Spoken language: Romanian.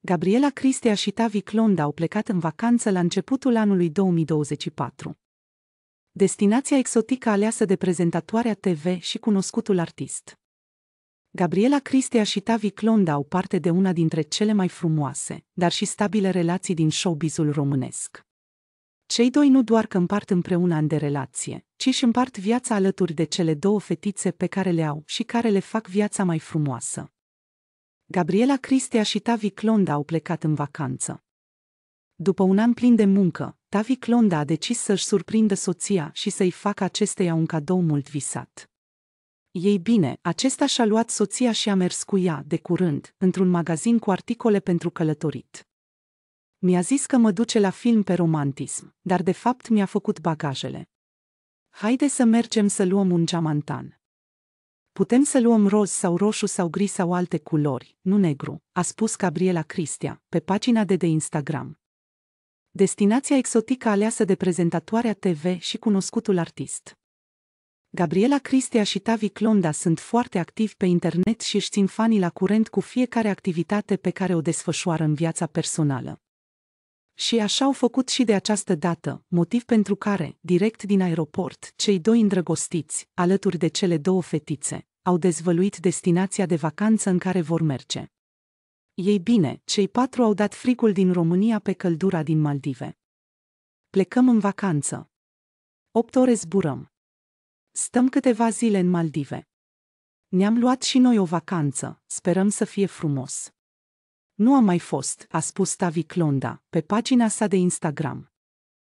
Gabriela Cristea și Tavi Clonda au plecat în vacanță la începutul anului 2024. Destinația exotică aleasă de prezentatoarea TV și cunoscutul artist. Gabriela Cristea și Tavi Clonda au parte de una dintre cele mai frumoase, dar și stabile relații din showbizul românesc. Cei doi nu doar că împart împreună în de relație, ci și împart viața alături de cele două fetițe pe care le au și care le fac viața mai frumoasă. Gabriela Cristea și Tavi Clonda au plecat în vacanță. După un an plin de muncă, Tavi Clonda a decis să-și surprindă soția și să-i facă acesteia un cadou mult visat. Ei bine, acesta și-a luat soția și a mers cu ea, de curând, într-un magazin cu articole pentru călătorit. Mi-a zis că mă duce la film pe romantism, dar de fapt mi-a făcut bagajele. Haide să mergem să luăm un geamantan. Putem să luăm roz sau roșu sau gri sau alte culori, nu negru, a spus Gabriela Cristia, pe pagina de de Instagram. Destinația exotică aleasă de prezentatoarea TV și cunoscutul artist. Gabriela Cristea și Tavi Clonda sunt foarte activi pe internet și își țin fanii la curent cu fiecare activitate pe care o desfășoară în viața personală. Și așa au făcut și de această dată, motiv pentru care, direct din aeroport, cei doi îndrăgostiți, alături de cele două fetițe, au dezvăluit destinația de vacanță în care vor merge. Ei bine, cei patru au dat frigul din România pe căldura din Maldive. Plecăm în vacanță. Opt ore zburăm. Stăm câteva zile în Maldive. Ne-am luat și noi o vacanță, sperăm să fie frumos. Nu a mai fost, a spus Tavi Clonda, pe pagina sa de Instagram.